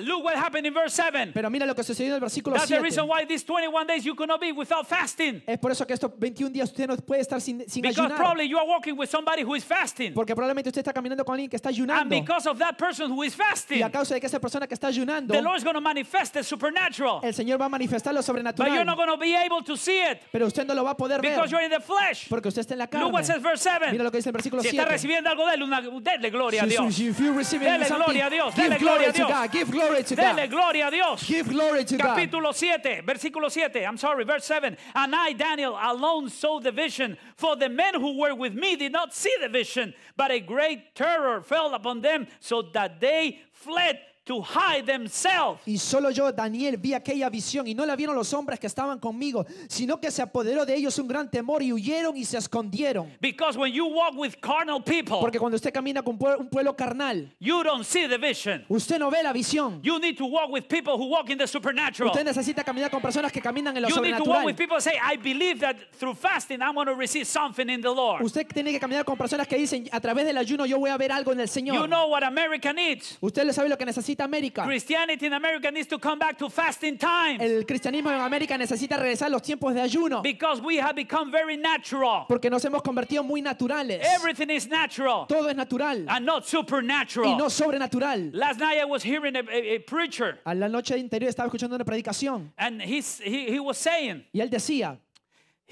look what happened in verse 7. Pero mira lo que sucedió en el versículo That's the reason these days you be without fasting. Es por eso que estos 21 días usted no puede estar sin, probably you are walking with somebody who is fasting. Porque probablemente usted está caminando con alguien que está ayunando. because of that person who is fasting. Y a causa de que esa persona que está ayunando. The Lord is going to manifest the supernatural. El Señor va a manifestar lo sobrenatural. you're not going to be able to see it. Pero usted no lo va a poder because ver. You're in the flesh. Porque usted está en la carne. verse Mira lo que dice el versículo 7. Si está recibiendo algo de él, una, gloria a Dios. gloria gloria a Dios. glory to Dele God. gloria a Dios. Give glory to Capítulo God. 7, versículo 7. I'm sorry, verse 7. And I, Daniel, alone saw the vision, for the men who were with me did not see the vision, but a great terror fell upon them, so that they fled Y solo yo, Daniel, vi aquella visión y no la vieron los hombres que estaban conmigo, sino que se apoderó de ellos un gran temor y huyeron y se escondieron. Because when you walk with carnal people, Porque cuando usted camina con un pueblo carnal, you don't see the vision. Usted no ve la visión. You need to walk with people who walk in the supernatural. Usted necesita caminar con personas que caminan en lo sobrenatural. Usted tiene que caminar con personas que dicen, a través del ayuno yo voy a ver algo en el Señor. You know what America needs. Usted le sabe lo que necesita necesita América. Christianity in America needs to come back to fasting times. El cristianismo en América necesita regresar a los tiempos de ayuno. Because we have become very natural. Porque nos hemos convertido muy naturales. Everything is natural. Todo es natural. And not supernatural. Y no sobrenatural. Last night I was hearing a, a, a preacher. A la noche interior estaba escuchando una predicación. And he, he was saying. Y él decía.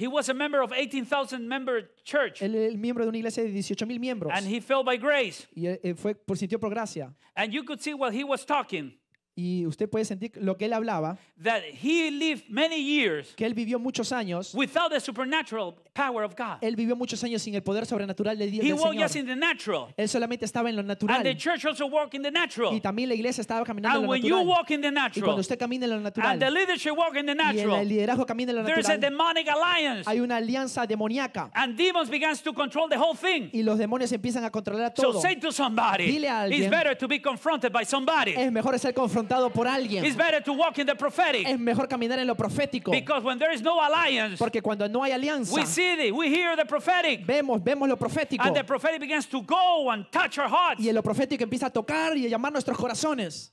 He was a member of 18,000 member church. Él era miembro de una iglesia de 18,000 miembros. And he fell by grace. Y eh, fue por sintió por gracia. And you could see while he was talking. y usted puede sentir lo que él hablaba that he lived many years que él vivió muchos años without the supernatural power of God. él vivió muchos años sin el poder sobrenatural de Dios he del Señor. Just in the natural. él solamente estaba en lo natural And the church also walked in the natural. y también la iglesia estaba caminando And en lo when natural. You walk in the natural y cuando usted camina en lo natural And the leadership walk in the natural. y el liderazgo camina en lo natural a demonic alliance. hay una alianza demoníaca And demons begins to control the whole thing. y los demonios empiezan a controlar todo so say to somebody, Dile a alguien, It's better to be confronted by somebody. es mejor ser confrontado levantado por alguien. It's better to walk in the prophetic. Es mejor caminar en lo profético. Because when there is no alliance, Porque cuando no hay alianza, we see the, we hear the prophetic. Vemos, vemos lo profético. And the prophetic begins to go and touch our hearts. Y lo profético empieza a tocar y a llamar nuestros corazones.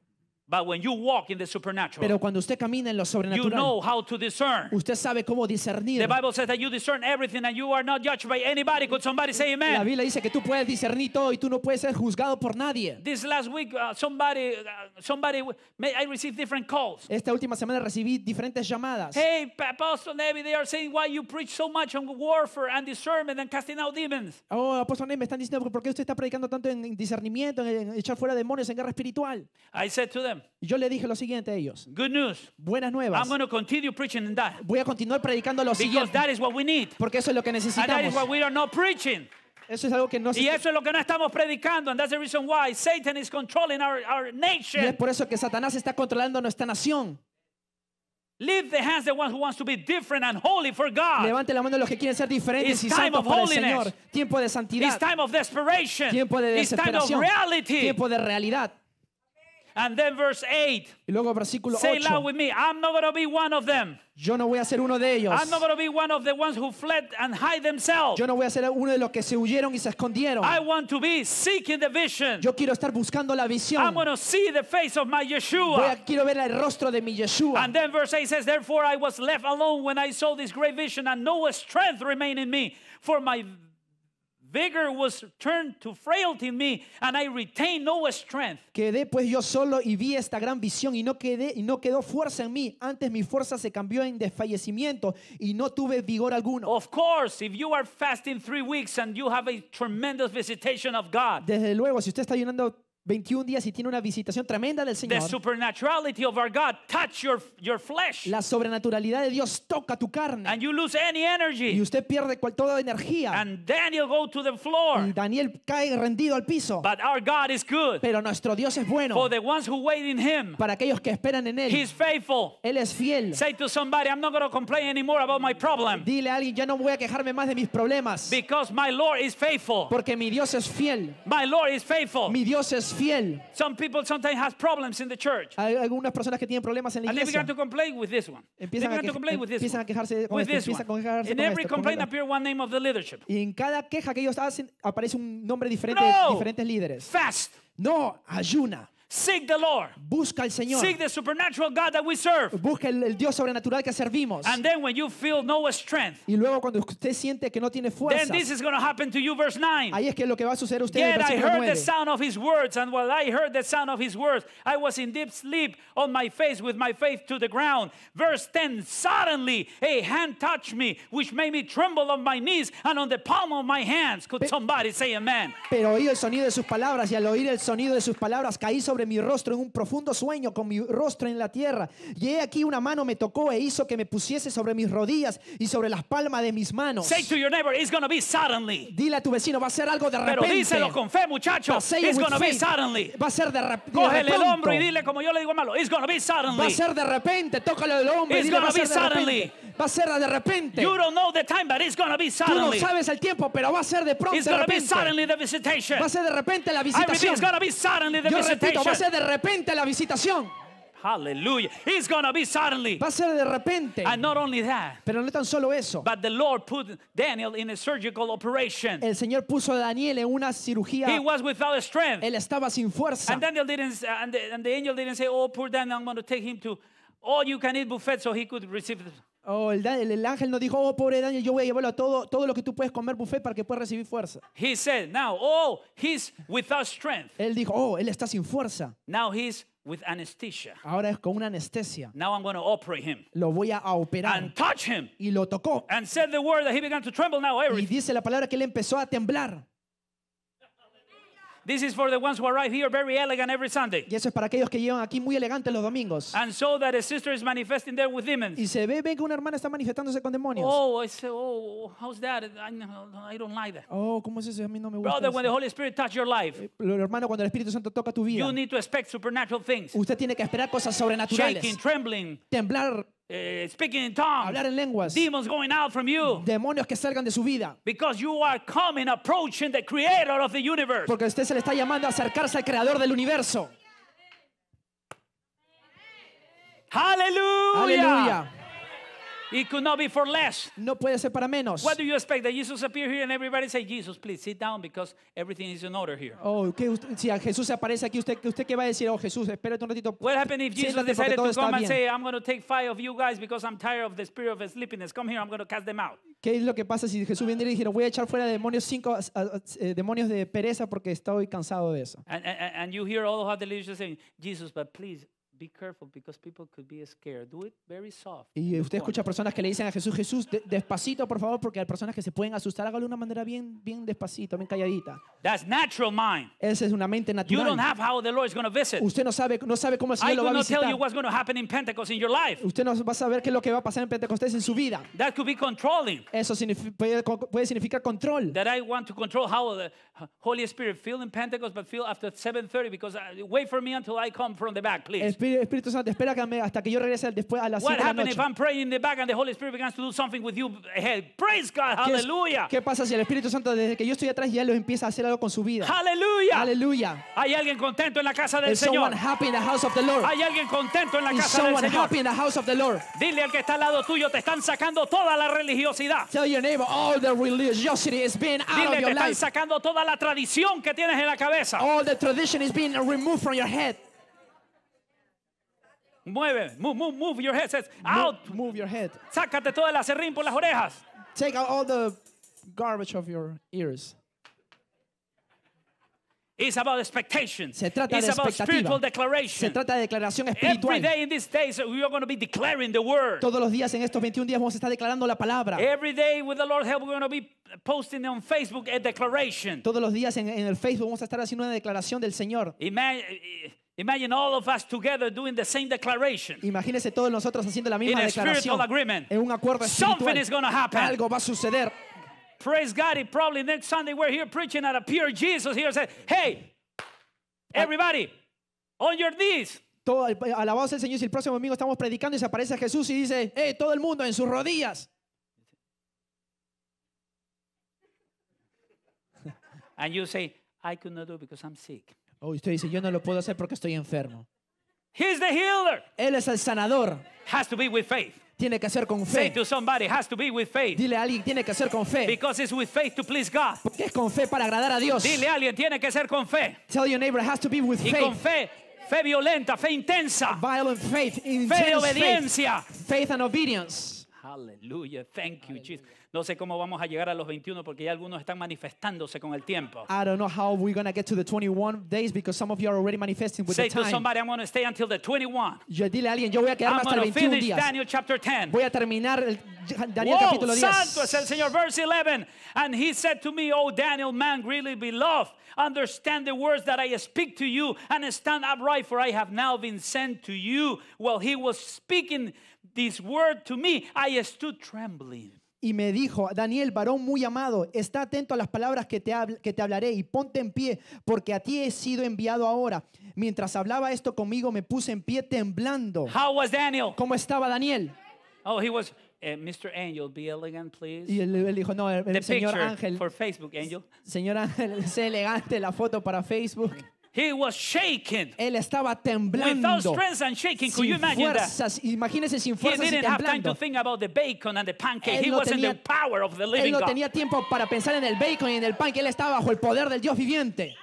But when you walk in the supernatural, Pero cuando usted camina en lo you know how to discern. usted sabe cómo discernir. The Bible says that you discern everything and you are not judged by anybody. Could somebody say La Biblia dice que tú puedes discernir todo y tú no puedes ser juzgado por nadie. This last week, uh, somebody, uh, somebody, may, I received different calls. Esta última semana recibí diferentes llamadas. Hey, Pa- Pastor Nevi, they are saying why you preach so much on warfare and discernment and casting out demons. Oh, apóstol Ney, me están diciendo, ¿por qué usted está predicando tanto en discernimiento, en en echar fuera demonios, en guerra espiritual? I said to them, y yo le dije lo siguiente a ellos. good news. Buenas nuevas. I'm going to continue preaching in that Voy a continuar predicando lo siguiente. because that is what we need. Porque eso es lo que And that is necesitamos. what we are not preaching. Eso es algo que no se... Y eso es lo que no estamos predicando. And that's the reason why Satan is controlling our, our nation. Y es por eso que Satanás está controlando nuestra nación. Leave the hands of one who wants to be different and holy for God. Levante la mano los que quieren ser diferentes It's y time santos of para el holiness. Señor. Tiempo de It's santidad. time of desperation. Tiempo de It's time of reality. Tiempo de realidad. And then verse 8. Y luego versículo 8. Say loud with me, I'm not going to be one of them. Yo no voy a ser uno de ellos. I'm not going to be one of the ones who fled and hide themselves. Yo no voy a ser uno de los que se huyeron y se escondieron. I want to be seeking the vision. Yo quiero estar buscando la visión. I'm going to see the face of my Yeshua. Voy a, quiero ver el rostro de mi Yeshua. And then verse 8 says, therefore I was left alone when I saw this great vision and no strength remained in me for my vigor was turned to frailty in me, and I retained no strength. Quedé pues yo solo y vi esta gran visión y no quedé y no quedó fuerza en mí. Antes mi fuerza se cambió en desfallecimiento y no tuve vigor alguno. Of course, if you are fasting three weeks and you have a tremendous visitation of God. Desde luego, si usted está ayunando 21 días y tiene una visitación tremenda del Señor. The supernaturality of our God touch your, your flesh. La sobrenaturalidad de Dios toca tu carne. And you lose any energy. Y usted pierde cual, toda energía. And Daniel go to the floor. Y Daniel cae rendido al piso. But our God is good. Pero nuestro Dios es bueno. For the ones who wait in him. Para aquellos que esperan en él. He's faithful. Él es fiel. Say to somebody, I'm not going to complain anymore about my problem. Dile a alguien, ya no voy a quejarme más de mis problemas. Because my Lord is faithful. Porque mi Dios es fiel. My Lord is faithful. Mi Dios es fiel fiel. Some people sometimes has problems in the church. Hay algunas personas que tienen problemas en la iglesia. And they began to complain with this one. Empiezan, a, que, to complain this empiezan a quejarse con with esto, this empiezan one. a quejarse In con every esto, complaint appear one name of the leadership. Y en cada queja que ellos hacen aparece un nombre diferente no! de diferentes líderes. Fast. No, ayuna. Seek the Lord. Busca al Señor. Seek the supernatural God that we serve. Busca el, el, Dios sobrenatural que servimos. And then when you feel no strength, y luego cuando usted siente que no tiene fuerza, then this is going to happen to you, verse 9. Ahí es que lo que va a suceder a usted. Yet I heard 9. the sound of His words, and while I heard the sound of His words, I was in deep sleep on my face with my face to the ground. Verse 10. Suddenly a hand touched me, which made me tremble on my knees and on the palm of my hands. Could somebody say Amen? Pero oí el sonido de sus palabras y al oír el sonido de sus palabras caí sobre mi rostro en un profundo sueño con mi rostro en la tierra. Y he aquí una mano me tocó e hizo que me pusiese sobre mis rodillas y sobre las palmas de mis manos. Dile a tu vecino, va a ser algo de repente. Pero díselo con fe, muchachos Va a ser de, repente. Cógele el hombro y dile como yo le digo malo. Va a ser de repente. Tócalo el hombro y dile va a ser de Va a ser de repente. You don't know the time, but it's gonna be suddenly. Tú no sabes el tiempo, pero va a ser de pronto. It's de gonna repente. be suddenly the visitation. Va a ser de repente la visitación. It's gonna be suddenly the Yo visitation. Repito, va a ser de repente la visitación. Hallelujah. It's going to be suddenly. Va a ser de repente. And not only that. Pero no tan solo eso. But the Lord put Daniel in a surgical operation. El Señor puso a Daniel en una cirugía. He was without strength. Él estaba sin fuerza. And Daniel didn't and the, and the angel didn't say, "Oh, poor Daniel, I'm going to take him to all you can eat buffet so he could receive the Oh, el, ángel no dijo, oh, pobre Daniel, yo voy a llevarlo a todo, todo lo que tú puedes comer buffet para que puedas recibir fuerza. He said, now, oh, he's without strength. Él dijo, oh, él está sin fuerza. Now he's with anesthesia. Ahora es con una anestesia. Now going to operate him. Lo voy a operar. And touch him. Y lo tocó. And said the word he began to tremble now Y dice la palabra que él empezó a temblar. This is for the ones who arrive here very elegant every Sunday. Y eso es para aquellos que llevan aquí muy elegantes los domingos. And so that a sister is manifesting there with demons. Y se ve, ve que una hermana está manifestándose con demonios. Oh, I say, oh, how's that? I, I don't like that. Oh, cómo es eso? A mí no me gusta. Brother, eso. when the Holy Spirit touch your life. Eh, hermano, cuando el Espíritu Santo toca tu vida. You need to expect supernatural things. Usted tiene que esperar cosas sobrenaturales. Shaking, trembling. Temblar eh, speaking in tongues, hablar en lenguas, demons going out from you, demonios que salgan de su vida, because you are coming, approaching the creator of the universe. Porque usted se le está llamando a acercarse al creador del universo. Aleluya. It could not be for less. No puede ser para menos. What do you expect that Jesus appear here and everybody say, Jesus, please sit down because everything is in order here? Oh, que si a Jesús aparece aquí, usted, usted qué va a decir? Oh, Jesús, espérate un ratito. What happened if Jesus decided to come and say, I'm going to take five of you guys because I'm tired of the spirit of sleepiness. Come here, I'm going to cast them out. ¿Qué es lo que pasa si Jesús viene y dijera, voy a echar fuera demonios cinco eh, demonios de pereza porque estoy cansado de eso? And, you hear all of the religious saying, Jesus, but please Be careful because people could be scared. Do it very soft. Y usted escucha personas que le dicen a Jesús, Jesús, despacito, por favor, porque hay personas que se pueden asustar. Hágalo de una manera bien, bien despacito, bien calladita. That's natural mind. Esa es una mente natural. You don't have how the Lord is going to visit. Usted no sabe, no sabe cómo el Señor lo va a a I tell visitar. you what's going to happen in Pentecost in your life. Usted no va a saber qué es lo que va a pasar en Pentecostés en su vida. That could be controlling. Eso puede, puede significar control. That I want to control how the Holy Spirit feel in Pentecost, but feel after 7:30 because I, uh, wait for me until I come from the back, please. Espíritu Santo, espera que hasta que yo regrese después a las 7 la noche. ¿Qué, pasa si el Espíritu Santo desde que yo estoy atrás ya lo empieza a hacer algo con su vida? Aleluya. Aleluya. Hay alguien contento en la casa del Señor. Hay alguien contento en la casa del Señor. Dile al que está al lado tuyo, te están sacando toda la religiosidad. Dile, te están sacando toda la tradición que tienes en la cabeza. tradition your head. Mueve, move, move, move your head. Says, out. Move, move your head. Sácate todo el serrín por las orejas. Take out all the garbage of your ears. It's about expectations. Se trata It's de about spiritual declaration. Se trata de declaración espiritual. Every day in these days we are going to be declaring the word. Todos los días en estos 21 días vamos a estar declarando la palabra. Every day with the Lord's help we're going to be posting on Facebook a declaration. Todos los días en, en el Facebook vamos a estar haciendo una declaración del Señor. Imagine, Imagine all of us together doing the same declaration. Imagínese todos nosotros haciendo la misma In a declaración. agreement. En un acuerdo espiritual. Something is going to happen. Algo va a suceder. Praise God! It probably next Sunday we're here preaching at a pure Jesus here said, "Hey, everybody, on your knees." Todo, alabado sea el Señor. Si el próximo domingo estamos predicando y se aparece Jesús y dice, hey, todo el mundo en sus rodillas. And you say, I could not do because I'm sick. Oh, usted dice, yo no lo puedo hacer porque estoy enfermo. Él es el sanador. Tiene que ser con fe. Dile a alguien, tiene que ser con fe. Porque es con fe para agradar a Dios. Dile a alguien, tiene que ser con fe. y con fe fe violenta, fe intensa. fe de obediencia. fe y obediencia Hallelujah. Thank you, Jesus. No sé cómo vamos a llegar a los 21 porque ya algunos están manifestándose con el tiempo. I don't know how we're going to get to the 21 days because some of you are already manifesting with Say the time. Say to somebody, I'm going to stay until the 21. Yo dile a alguien, yo voy a quedarme I'm hasta el 21 días. Daniel chapter 10. Voy a terminar el Daniel Whoa, capítulo 10. Santo es el Señor. Verse 11. And he said to me, O oh, Daniel, man, greatly beloved, understand the words that I speak to you and stand upright, for I have now been sent to you. Well, he was speaking word to me, Y me dijo, Daniel, varón muy amado, está atento a las palabras que te, que te hablaré y ponte en pie, porque a ti he sido enviado ahora. Mientras hablaba esto conmigo, me puse en pie temblando. How was Daniel? ¿Cómo estaba Daniel? Oh, he was eh, Mr. Angel, be elegant, please. Y él, dijo, el, señor Ángel. Facebook, Señor Ángel, sé elegante la foto para Facebook. He was shaken. Él estaba temblando. Without strength and shaking, could you imagine fuerzas, that? Imagínese sin fuerzas He didn't y temblando. have time to think about the bacon and the pancake. Él He no was tenía, in the power of the living él no God. tenía tiempo para pensar en el bacon y en el pan, que él estaba bajo el poder del Dios viviente.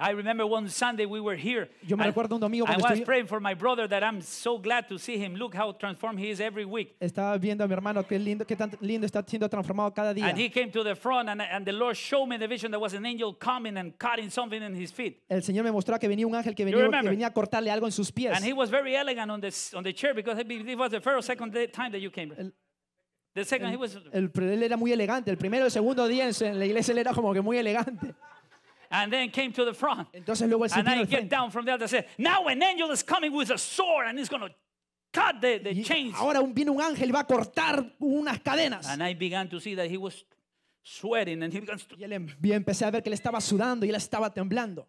I remember one Sunday we were here. Yo me recuerdo un domingo I was estoy... praying for my brother that I'm so glad to see him. Look how transformed he is every week. Estaba viendo a mi hermano qué lindo, qué tan lindo está siendo transformado cada día. And he came to the front and, and the Lord showed me the vision. that was an angel coming and cutting something in his feet. El Señor me mostró que venía un ángel que venía, que venía a cortarle algo en sus pies. And he was very elegant on the on the chair because it was the first second day, time that you came. El, the second el, he was. El, él era muy elegante. El primero, el segundo día en, en la iglesia él era como que muy elegante and then came to the front. Entonces luego el and I get down from the altar and said, now an angel is coming with a sword and he's going to cut the, the chains. Ahora viene un ángel y va a cortar unas cadenas. And I began to see that he was sweating and he begins to... Y él, em, empecé a ver que él estaba sudando y él estaba temblando.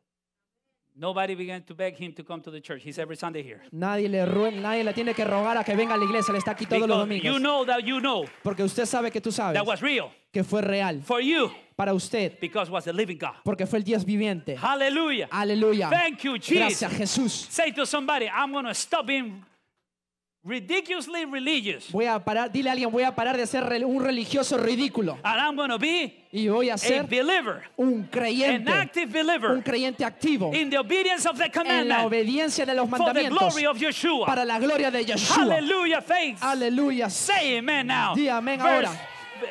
Nobody began to beg him to come to the church. He's every Sunday here. Nadie le nadie le tiene que rogar a que venga a la iglesia. Él está aquí todos los domingos. You know that you know. Porque usted sabe que tú sabes. That was real. Que fue real. For you. Para usted. Because was the living God. Porque fue el Dios viviente. Hallelujah. Aleluya. Thank you, Jesus. Gracias, Jesús. Say to somebody, I'm going to stop being ridiculously religious. Voy a parar, dile a alguien, voy a parar de ser un religioso ridículo. And I'm going to be y voy a ser a believer, un creyente, an active believer, un creyente activo in the obedience of the commandment, en la obediencia de los mandamientos for the glory of Yeshua. para la gloria de Yeshua. Hallelujah, thanks. Aleluya. Say amen now. Di amén ahora.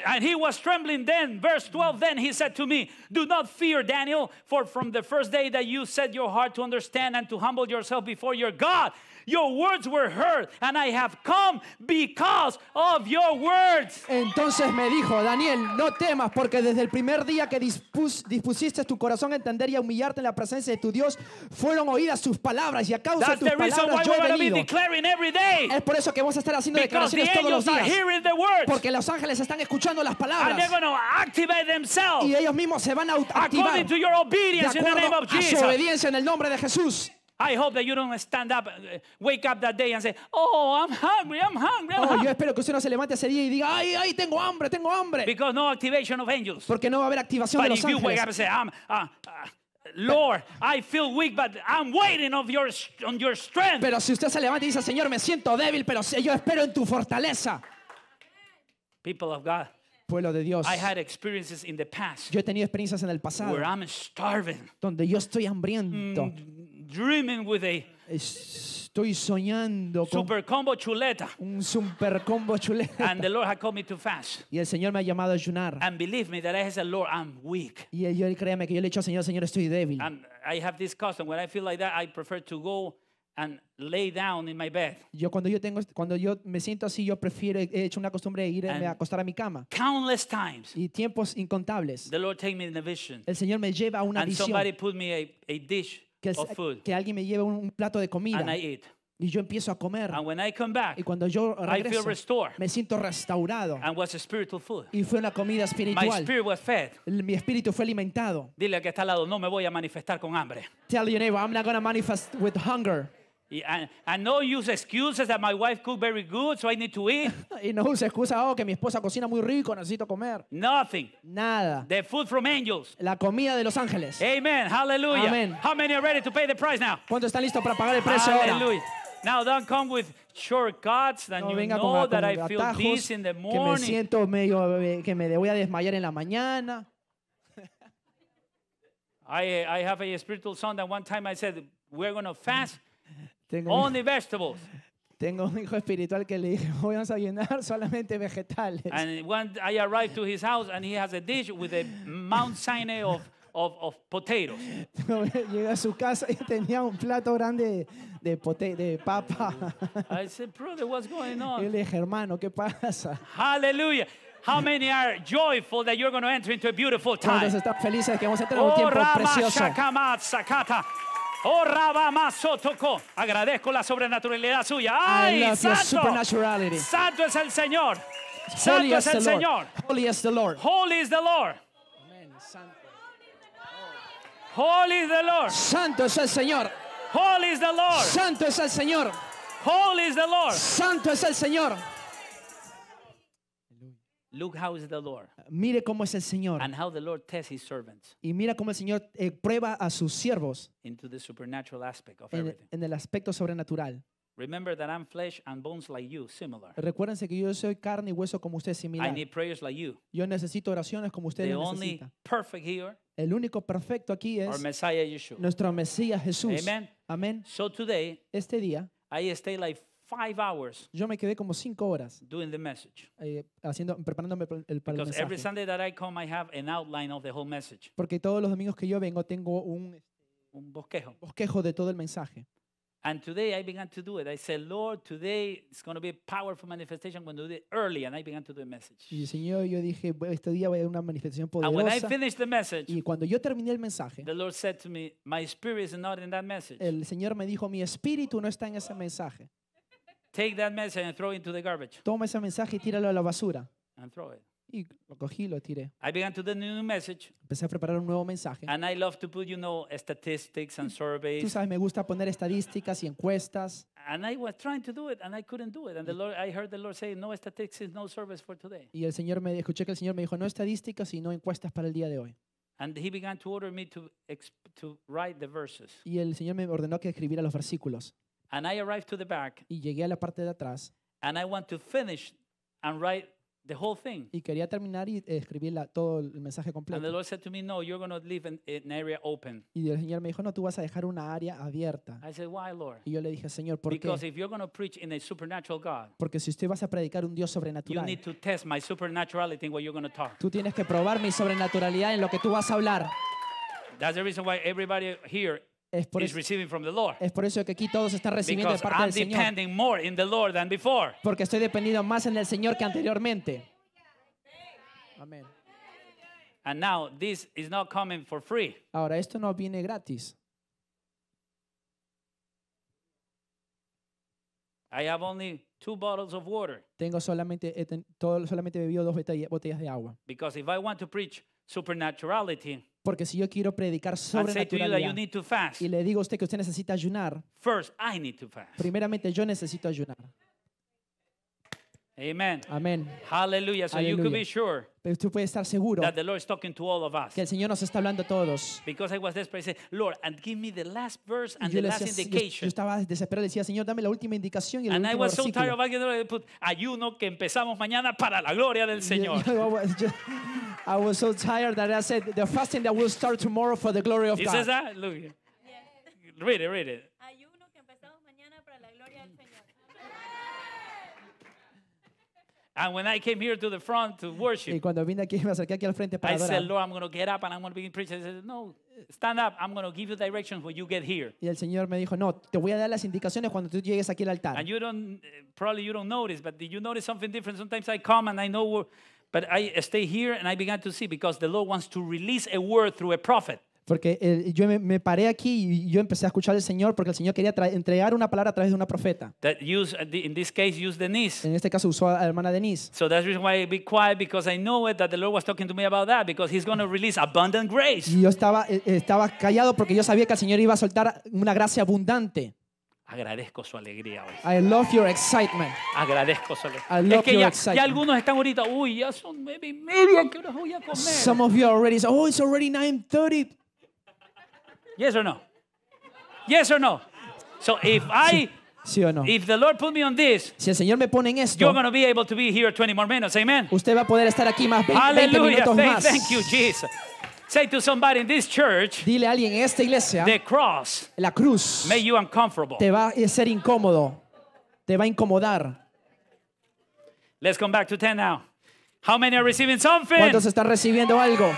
and he was trembling then. Verse 12 Then he said to me, Do not fear, Daniel, for from the first day that you set your heart to understand and to humble yourself before your God, Your words were heard, and I have come because of your words. Entonces me dijo, Daniel, no temas, porque desde el primer día que dispus, dispusiste tu corazón a entender y a humillarte en la presencia de tu Dios, fueron oídas sus palabras y a causa de tus palabras yo he Es por eso que vamos a estar haciendo declaraciones todos los días. Porque los ángeles están escuchando las palabras. Y ellos mismos se van a activar. De acuerdo su obediencia en el nombre de Jesús. I hope that you don't stand up, uh, wake up that day and say, oh, I'm hungry, I'm hungry. I'm oh, yo espero que usted no se levante ese día y diga, ay, ay, tengo hambre, tengo hambre. Because no activation of angels. Porque no va a haber activación But de los ángeles. But if you wake up and say, I'm, uh, uh, Lord, I feel weak, but I'm waiting on your, on your strength. Pero si usted se levanta y dice, Señor, me siento débil, pero yo espero en tu fortaleza. People of God. Pueblo de Dios. I had experiences in the past yo he tenido experiencias en el pasado where I'm starving. donde yo estoy hambriento. Mm, dreaming with a Estoy soñando con super combo chuleta. un super combo chuleta. And the Lord had called me to fast. Y el Señor me ha llamado a ayunar. And believe me that I said, Lord, I'm weak. Y yo créame que yo le he dicho, Señor, Señor, estoy débil. And I have this custom when I feel like that, I prefer to go and lay down in my bed. Yo cuando yo tengo cuando yo me siento así yo prefiero he hecho una costumbre de irme a acostar a mi cama. Countless times. Y tiempos incontables. The Lord take me in a vision. El Señor me lleva a una and visión. And somebody put me a, a dish que, alguien me lleve un, plato de comida. Y yo empiezo a comer. y cuando yo regreso, me siento restaurado. Y fue una comida espiritual. Mi espíritu fue alimentado. Dile que está al lado, no me voy a manifestar con hambre. with And no use excuses that my wife cook very good, so I need to eat. y no use excusas, oh, que mi esposa cocina muy rico, necesito comer. Nothing. Nada. The food from angels. La comida de los ángeles. Amen. Hallelujah. Amen. How many are ready to pay the price now? ¿Cuántos están listos para pagar el precio Hallelujah. ahora? Now don't come with shortcuts that no you venga know con, that con I feel this in the morning. Que me siento medio eh, que me voy a desmayar en la mañana. I I have a spiritual son that one time I said we're going to fast. Tengo only vegetables. Tengo un hijo espiritual que le dije, voy a desayunar solamente vegetales. And when I arrived to his house and he has a dish with a Mount Sinai of Of, of potatoes. Llegué a su casa y tenía un plato grande de, de, de papa. I said, brother, what's going on? Y le dije, hermano, ¿qué pasa? Hallelujah. How many are joyful that you're going to enter into a beautiful time? Todos están felices que vamos a entrar en un oh, tiempo precioso? Oh, tocó. Agradezco la sobrenaturalidad suya. ¡Ay, santo! santo es el Señor. Santo es el Señor. Holy is the Lord. Holy is the Lord. Santo. Holy is the Lord. Santo es el Señor. Holy is the Lord. Santo es el Señor. Holy is the Lord. Santo es el Señor. Look how is the Lord. Mire cómo es el Señor. And how the Lord tests his servants. Y mira cómo el Señor eh, prueba a sus siervos. Into the supernatural aspect of en, everything. en el aspecto sobrenatural. Remember that I'm flesh and bones like you, similar. Recuérdense que yo soy carne y hueso como usted, similar. I need prayers like you. Yo necesito oraciones como usted the necesita. Only perfect here el único perfecto aquí es Our Messiah, Yeshua. nuestro Mesías Jesús. Amén. Amen. So today, este día, I stay like five hours Yo me quedé como cinco horas doing the message. eh, haciendo, preparándome para el, para el Because every Sunday that I come, I have an outline of the whole message. Porque todos los domingos que yo vengo tengo un Un bosquejo. bosquejo de todo el mensaje. And today I began to do it. I said, Lord, today it's going to be a powerful manifestation. when going do it early. And I began to do a message. Y Señor, yo dije, este día voy a dar una manifestación poderosa. And when I finished the message, Y cuando yo terminé el mensaje, the Lord said to me, My spirit is not in that message. el Señor me dijo, mi espíritu no está en ese mensaje. Take that message and throw it into the garbage. Toma ese mensaje y tíralo a la basura. And throw it. Y lo cogí y lo tiré. I began to do new message. Empecé a preparar un nuevo mensaje. And I love to put, you know, statistics and surveys. Tú sabes, me gusta poner estadísticas y encuestas. And I was trying to do it and I couldn't do it. And the Lord, I heard the Lord say, no statistics, no service for today. Y el Señor me escuché que el Señor me dijo, no estadísticas y no encuestas para el día de hoy. And he began to order me to, to write the verses. Y el Señor me ordenó que escribiera los versículos. And I arrived to the back. Y llegué a la parte de atrás. And I want to finish and write the whole thing. Y quería terminar y escribir la, todo el mensaje completo. And the Lord said to me, no, you're going to leave an, an area open. Y el Señor me dijo, no, tú vas a dejar una área abierta. I said, why, Lord? Y yo le dije, Señor, ¿por Because qué? if you're going to preach in a supernatural God, Porque si usted vas a predicar un Dios sobrenatural. you need to test my supernaturality in what you're going to talk. tú tienes que probar mi sobrenaturalidad en lo que tú vas a hablar. That's the reason why everybody here es por, is receiving from the Lord. es por eso que aquí todos están recibiendo Because de parte I'm del Señor. more in the Lord than before. Porque estoy dependido más en el Señor que anteriormente. Amén. And now this is not coming for free. Ahora, esto no viene gratis. I have only two bottles of water Tengo solamente, he ten- todo- solamente bebido dos botella- botellas de agua. because if I want to preach supernaturality, porque si yo quiero predicar sobre y le digo a usted que usted necesita ayunar, primeramente yo necesito ayunar. Amen. Amén. Aleluya. you Pero tú puedes estar seguro que el Señor nos está hablando a todos. Porque Yo, estaba desesperado, decía, Señor, dame la última indicación y el último versículo. ayuno que empezamos mañana para la gloria del Señor. I was so tired that I said, the fasting that will start tomorrow for the glory of ¿Dice God. that? Look. Yeah. Read it, read it. And when I came here to the front to Y worship, cuando vine aquí, me acerqué aquí al frente para I said, Lord, I'm going to get up and I'm going to begin preaching. I said, No, stand up. I'm going to give you directions when you get here. Y el Señor me dijo, no, te voy a dar las indicaciones cuando tú llegues aquí al altar. And you don't, probably you don't notice, but did you notice something different? Sometimes I come and I know where- But I stay here and I began to see because the Lord wants to release a word through a prophet. Porque eh, yo me, me, paré aquí y yo empecé a escuchar al Señor porque el Señor quería entregar una palabra a través de una profeta. That use, uh, in this case, use Denise. En este caso usó a la hermana Denise. So that's reason why I be quiet because I know it that the Lord was talking to me about that because He's going to release abundant grace. Y yo estaba eh, estaba callado porque yo sabía que el Señor iba a soltar una gracia abundante. Agradezco su alegría hoy. I love your excitement. Agradezco su alegría. I love es que your ya, excitement. ya algunos están ahorita, uy, ya son nueve y media, ¿qué horas voy a comer? Some of you already say, oh, it's already 9.30. Yes or no? Yes or no? So if I... ¿Sí o no? If the Lord put me on this, si el Señor me pone en esto, you're going to be able to be here 20 more minutes. Amen. Usted va a poder estar aquí más 20, 20 minutos más. Thank you, Jesus. Say to somebody in this church, Dile a alguien esta iglesia, the cross la cruz made you uncomfortable. te va a ser incómodo, te va a incomodar. Let's come back to 10 now. How many are receiving something? ¿Cuántos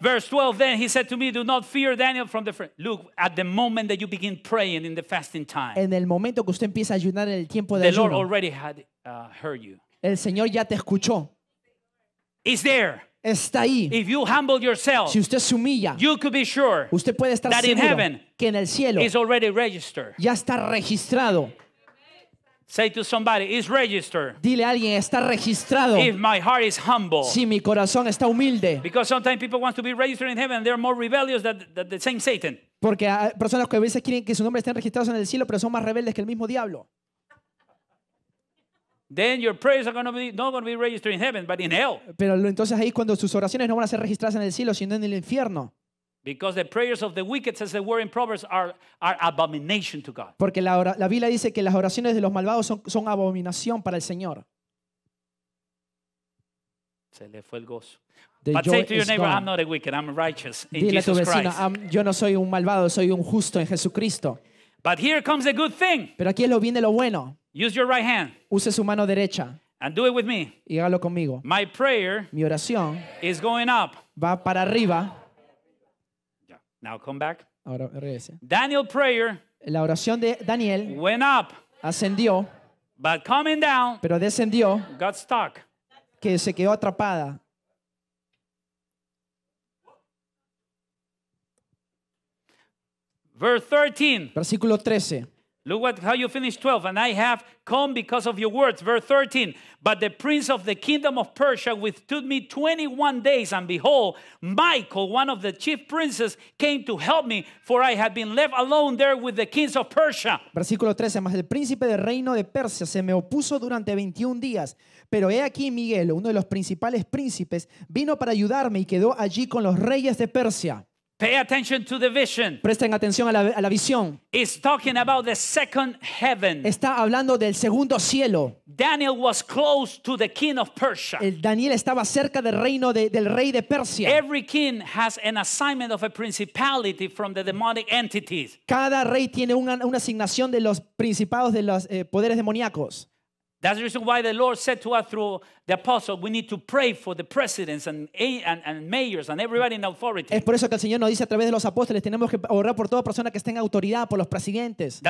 Verse 12 then he said to me, do not fear Daniel from the front. Look, at the moment that you begin praying in the fasting time. En el momento que usted empieza a ayunar en el tiempo de The Lord already had uh, heard you. el Señor ya te escuchó. Is there está ahí. si usted se humilla, usted puede estar seguro que en el cielo ya está registrado. Dile a alguien, está registrado. Si mi corazón está humilde. Porque hay personas que a veces quieren que su nombre esté registrado en el cielo, pero son más rebeldes que el mismo diablo. Then your prayers are going to be not going to be registered in heaven, but in hell. Pero entonces ahí cuando sus oraciones no van a ser registradas en el cielo, sino en el infierno. Because the prayers of the wicked, as the word in Proverbs, are, are abomination to God. Porque la, la Biblia dice que las oraciones de los malvados son, son abominación para el Señor. Se le fue el gozo. The But say to your neighbor, I'm not a wicked, I'm righteous in Dile a tu vecino, Christ. yo no soy un malvado, soy un justo en Jesucristo. But here comes the good thing. Pero aquí es lo viene lo bueno. Use your right hand. Use su mano derecha. And do it with me. Y hágalo conmigo. My prayer Mi oración is going up. va para arriba. Now come back. Ahora regrese. Daniel prayer La oración de Daniel went up, ascendió, but coming down, pero descendió, got stuck. que se quedó atrapada. Verse 13. Versículo 13. Look what, how you finish 12. And I have come because of your words. Verse 13. But the prince of the kingdom of Persia withstood me 21 days. And behold, Michael, one of the chief princes, came to help me, for I had been left alone there with the kings of Persia. Versículo 13. Mas el príncipe del reino de Persia se me opuso durante 21 días. Pero he aquí Miguel, uno de los principales príncipes, vino para ayudarme y quedó allí con los reyes de Persia. Pay attention to the vision. Presten atención a la, a la visión. It's talking about the second heaven. Está hablando del segundo cielo. Daniel was close to the king of Persia. El Daniel estaba cerca del reino del rey de Persia. Every king has an assignment of a principality from the demonic entities. Cada rey tiene una, asignación de los principados de los eh, poderes demoníacos. Es por eso que el Señor nos dice a través de los apóstoles, tenemos que orar por toda persona que esté en autoridad, por los presidentes.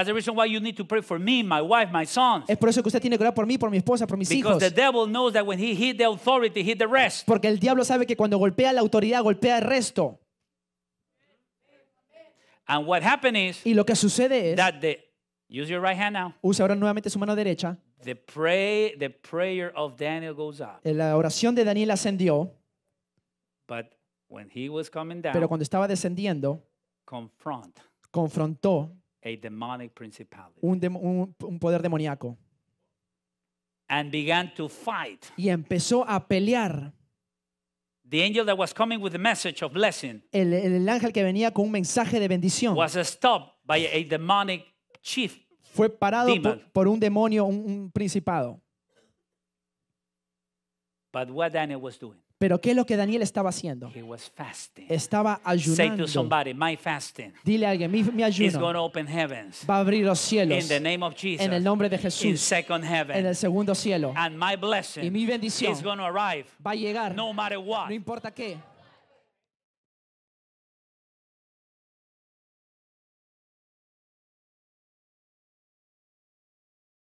Es por eso que usted tiene que orar por mí, por mi esposa, por mis hijos. Porque el diablo sabe que cuando golpea la autoridad, golpea el resto. what y lo que sucede es that use Usa ahora nuevamente su mano derecha. The pray, the prayer of Daniel goes up. Eh, la oración de Daniel ascendió. But when he was coming down, pero cuando estaba descendiendo, confront confrontó a demonic principality. Un, de, un, un, poder demoníaco. And began to fight. Y empezó a pelear. The angel that was coming with the message of blessing el, el, ángel que venía con un mensaje de bendición was stopped by a demonic chief fue parado por, un demonio, un, principado. Pero ¿qué es lo que Daniel estaba haciendo? Estaba ayunando. Dile a alguien, mi, mi ayuno va a abrir los cielos en el nombre de Jesús en el segundo cielo. y mi bendición va a llegar no, no importa qué.